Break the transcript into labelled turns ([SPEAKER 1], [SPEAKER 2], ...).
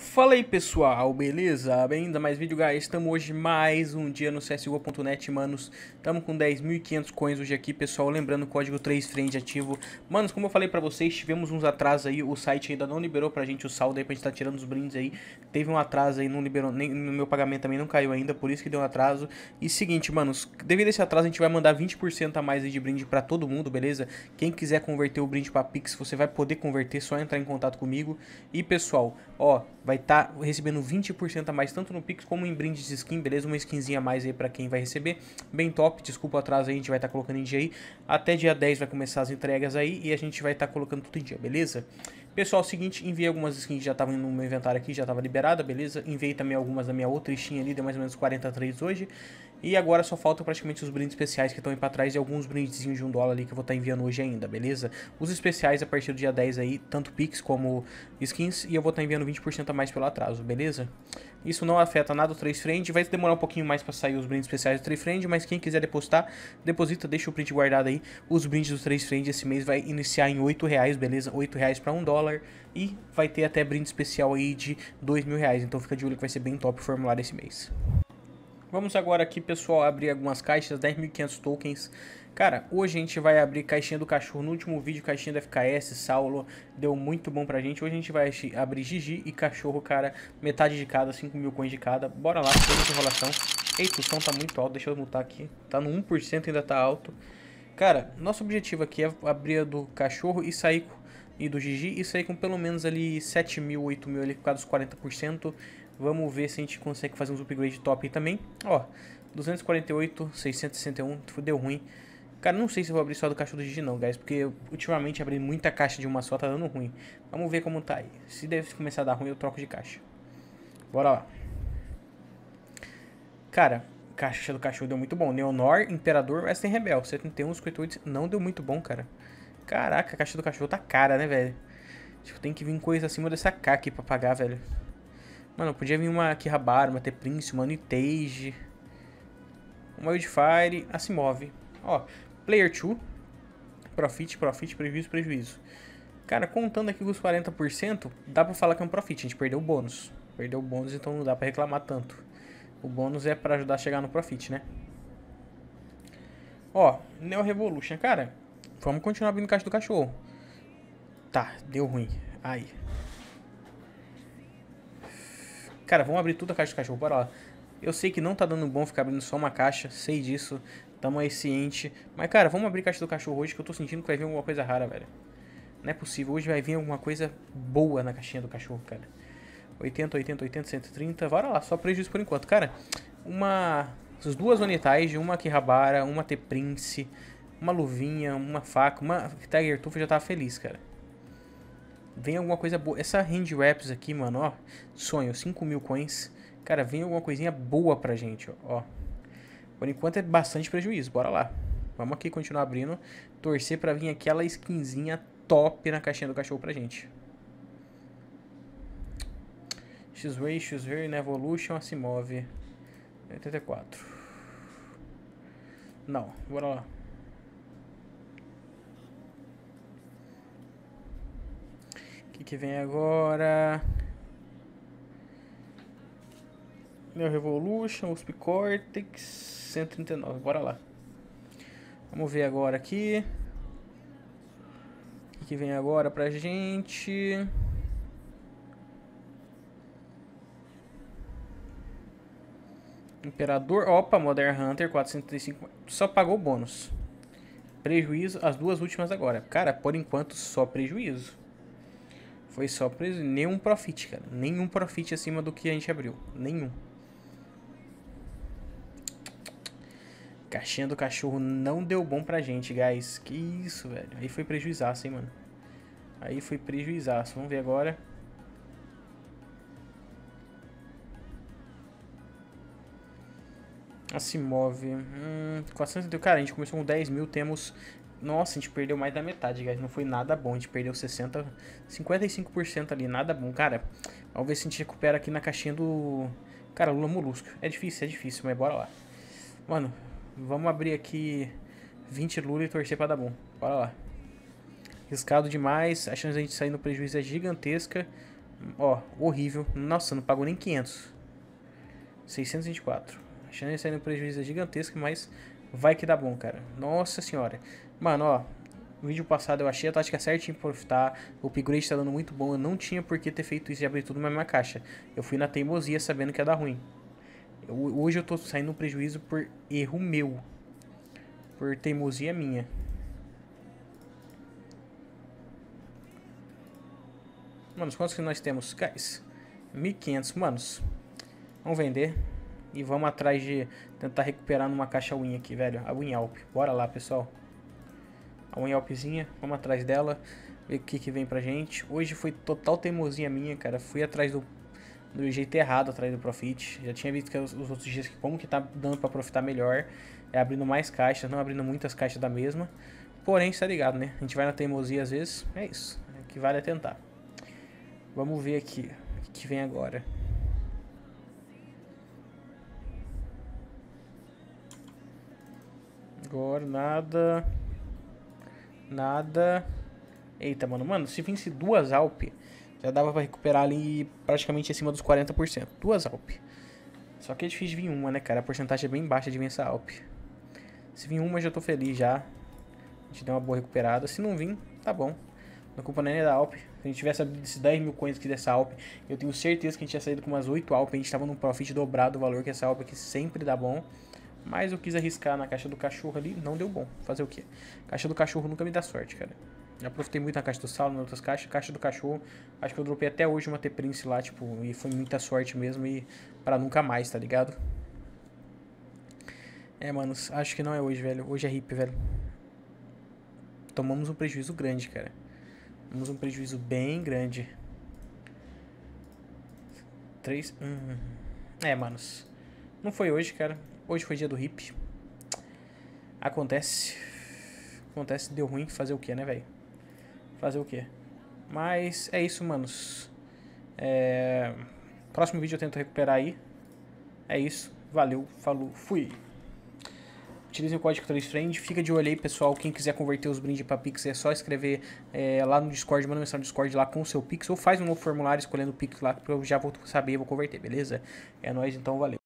[SPEAKER 1] Fala aí pessoal, beleza? Ainda mais vídeo, guys. Estamos hoje mais um dia no CSGO.net, manos. Estamos com 10.500 coins hoje aqui, pessoal. Lembrando o código 3FRIEND ativo. Manos, como eu falei pra vocês, tivemos uns atrasos aí. O site ainda não liberou pra gente o saldo aí, pra gente tá tirando os brindes aí. Teve um atraso aí, não liberou, nem no meu pagamento também não caiu ainda, por isso que deu um atraso. E seguinte, manos, devido a esse atraso, a gente vai mandar 20% a mais aí de brinde pra todo mundo, beleza? Quem quiser converter o brinde pra Pix, você vai poder converter, só entrar em contato comigo. E pessoal, ó vai estar tá recebendo 20% a mais tanto no Pix como em brindes de skin, beleza? Uma skinzinha a mais aí para quem vai receber. Bem top, desculpa o atraso aí, a gente vai estar tá colocando em dia aí. Até dia 10 vai começar as entregas aí e a gente vai estar tá colocando tudo em dia, beleza? Pessoal, é seguinte, enviei algumas skins que já estavam no meu inventário aqui, já estava liberada, beleza? Enviei também algumas da minha outra listinha ali, deu mais ou menos 43 hoje. E agora só falta praticamente os brindes especiais que estão aí pra trás e alguns brindezinhos de um dólar ali que eu vou estar tá enviando hoje ainda, beleza? Os especiais a partir do dia 10 aí, tanto Pix como skins, e eu vou estar tá enviando 20% a mais pelo atraso, beleza? Isso não afeta nada o 3 Friend, vai demorar um pouquinho mais pra sair os brindes especiais do 3 Friend, mas quem quiser depositar, deposita, deixa o print guardado aí. Os brindes do 3 Friend esse mês vai iniciar em 8 reais, beleza? 8 reais pra 1 dólar e vai ter até brinde especial aí de 2 mil reais, então fica de olho que vai ser bem top o formulário esse mês. Vamos agora aqui, pessoal, abrir algumas caixas, 10.500 tokens. Cara, hoje a gente vai abrir caixinha do cachorro. No último vídeo, caixinha da FKS, Saulo, deu muito bom pra gente. Hoje a gente vai abrir Gigi e cachorro, cara, metade de cada, 5.000 mil coins de cada. Bora lá, sem enrolação. Eita, o som tá muito alto, deixa eu mutar aqui. Tá no 1%, ainda tá alto. Cara, nosso objetivo aqui é abrir a do cachorro e sair e do Gigi e sair com pelo menos ali 7 mil, 8 mil ali por causa dos 40%. Vamos ver se a gente consegue fazer uns upgrade top aí também. Ó, 248, 661, deu ruim. Cara, não sei se vou abrir só do caixa do Digi não, guys, porque ultimamente abri muita caixa de uma só, tá dando ruim. Vamos ver como tá aí. Se deve começar a dar ruim, eu troco de caixa. Bora lá. Cara, caixa do cachorro deu muito bom. Neonor, Imperador, Western Rebel. 71, 58, não deu muito bom, cara. Caraca, a caixa do cachorro tá cara, né, velho? que tem que vir coisa acima dessa K aqui pra pagar, velho. Mano, podia vir uma Akihabara, uma T-Prince, uma Nitage. Uma Wildfire. Ah, se move. Ó, Player 2. Profit, profit, prejuízo, prejuízo. Cara, contando aqui com os 40%, dá pra falar que é um profit. A gente perdeu o bônus. Perdeu o bônus, então não dá pra reclamar tanto. O bônus é pra ajudar a chegar no profit, né? Ó, Neo Revolution. Cara, vamos continuar abrindo caixa do cachorro. Tá, deu ruim. Aí. Cara, vamos abrir tudo a caixa do cachorro, bora lá. Eu sei que não tá dando bom ficar abrindo só uma caixa, sei disso. Tamo aí ciente. Mas, cara, vamos abrir a caixa do cachorro hoje que eu tô sentindo que vai vir alguma coisa rara, velho. Não é possível. Hoje vai vir alguma coisa boa na caixinha do cachorro, cara. 80, 80, 80, 130. Bora lá, só prejuízo por enquanto. Cara, uma... As duas unitais, uma Akihabara, uma T-Prince, uma luvinha, uma faca, uma Tiger Tufa já tava feliz, cara vem alguma coisa boa. Essa Hand Wraps aqui, mano, ó. Sonho, 5 mil coins. Cara, vem alguma coisinha boa pra gente, ó. Por enquanto é bastante prejuízo, bora lá. Vamos aqui continuar abrindo. Torcer pra vir aquela skinzinha top na caixinha do cachorro pra gente. X-Ray, X-Ray, né, Evolution, se move. 84. Não, bora lá. que, que vem agora? Meu Revolution, USP Cortex 139, bora lá. Vamos ver agora aqui. O que, que vem agora pra gente? Imperador, opa, Modern Hunter 435, só pagou bônus. Prejuízo, as duas últimas agora. Cara, por enquanto só prejuízo foi só preso. Nenhum profit, cara. Nenhum profit acima do que a gente abriu. Nenhum. Caixinha do cachorro não deu bom pra gente, guys. Que isso, velho. Aí foi prejuizaço, hein, mano. Aí foi prejuizaço. Vamos ver agora. A ah, se move. Hum, 400 Cara, a gente começou com 10 mil, temos nossa, a gente perdeu mais da metade, guys. Não foi nada bom. A gente perdeu 60, 55% ali. Nada bom, cara. Vamos ver se a gente recupera aqui na caixinha do... Cara, Lula Molusco. É difícil, é difícil, mas bora lá. Mano, vamos abrir aqui 20 Lula e torcer pra dar bom. Bora lá. Riscado demais. A chance de a gente sair no prejuízo é gigantesca. Ó, horrível. Nossa, não pagou nem 500. 624. A chance de sair no prejuízo é gigantesca, mas vai que dá bom, cara. Nossa senhora. Mano, ó, no vídeo passado eu achei a tática certinha pra profitar, o upgrade tá dando muito bom, eu não tinha por que ter feito isso e abrir tudo na minha caixa. Eu fui na teimosia sabendo que ia dar ruim. Eu, hoje eu tô saindo um prejuízo por erro meu, por teimosia minha. Manos, quantos que nós temos? Guys, 1500, manos. Vamos vender. E vamos atrás de tentar recuperar numa caixa win aqui, velho. A win alp. Bora lá, pessoal a unha Yelpzinha, vamos atrás dela, ver o que, que vem pra gente. Hoje foi total teimosinha minha, cara. Fui atrás do, do jeito errado, atrás do Profit. Já tinha visto que os, outros dias que como que tá dando pra profitar melhor. É abrindo mais caixas, não abrindo muitas caixas da mesma. Porém, está ligado, né? A gente vai na teimosia às vezes, é isso. É que vale a é tentar. Vamos ver aqui o que, que vem agora. Agora nada. Nada. Eita, mano. Mano, se vence duas Alp, já dava pra recuperar ali praticamente acima dos 40%. Duas Alp. Só que é difícil vir uma, né, cara? A porcentagem é bem baixa de vencer Alp. Se vir uma, já tô feliz já. A gente deu uma boa recuperada. Se não vir, tá bom. Não culpa nem é da Alp. Se a gente tivesse abrido esses 10 mil coins aqui dessa Alp, eu tenho certeza que a gente tinha saído com umas 8 Alp. A gente tava num profit dobrado o valor que essa Alp aqui sempre dá bom. Mas eu quis arriscar na caixa do cachorro ali, não deu bom. Fazer o quê? Caixa do cachorro nunca me dá sorte, cara. Já aproveitei muito na caixa do sal, nas outras caixas. Caixa do cachorro, acho que eu dropei até hoje uma T-Prince lá, tipo, e foi muita sorte mesmo e para nunca mais, tá ligado? É, mano, acho que não é hoje, velho. Hoje é hip, velho. Tomamos um prejuízo grande, cara. Tomamos um prejuízo bem grande. Três. Hum. hum, hum. É, manos. Não foi hoje, cara. Hoje foi dia do hip. Acontece. Acontece, deu ruim. Fazer o que, né, velho? Fazer o que? Mas é isso, manos. É... Próximo vídeo eu tento recuperar aí. É isso. Valeu, falou, fui. Utilizem o código TrendFriend. Fica de olho aí, pessoal. Quem quiser converter os brindes para Pix é só escrever é, lá no Discord, manda mensagem no Discord lá com o seu Pix ou faz um novo formulário escolhendo o Pix lá, que eu já vou saber e vou converter, beleza? É nóis, então valeu.